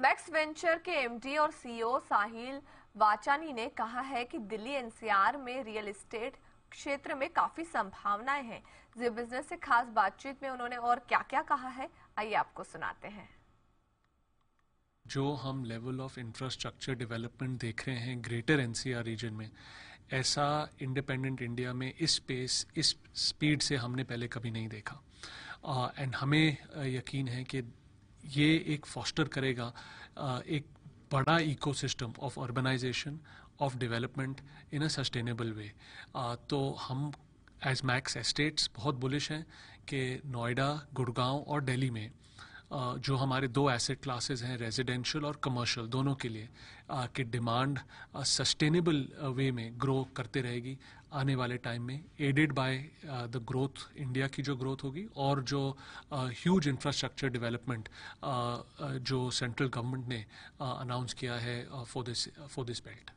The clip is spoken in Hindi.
मैक्स वेंचर के एमडी और सीईओ e साहिल वाचानी ने कहा है कि दिल्ली एनसीआर में रियल एस्टेट क्षेत्र में काफी संभावनाएं हैं जी बिजनेस से खास बातचीत में उन्होंने और क्या क्या कहा है आइए आपको सुनाते हैं जो हम लेवल ऑफ इंफ्रास्ट्रक्चर डेवलपमेंट देख रहे हैं ग्रेटर एनसीआर रीजन में ऐसा इंडिपेंडेंट इंडिया में इस पेस इस स्पीड से हमने पहले कभी नहीं देखा एंड uh, हमें यकीन है कि ये एक फॉस्टर करेगा एक बड़ा ecosystem of urbanisation of development in a sustainable way तो हम एज मैक्स एस्टेट्स बहुत बुलिश हैं कि नोएडा गुड़गांव और दिल्ली में जो हमारे दो एसेट क्लासेस हैं रेजिडेंशियल और कमर्शियल दोनों के लिए कि डिमांड सस्टेनेबल वे में ग्रो करते रहेगी आने वाले टाइम में added by the growth India की जो ग्रोथ होगी और जो ह्यूज इंफ्रास्ट्रक्चर डेवलपमेंट जो सेंट्रल गवर्नमेंट ने अनाउंस किया है for this for this belt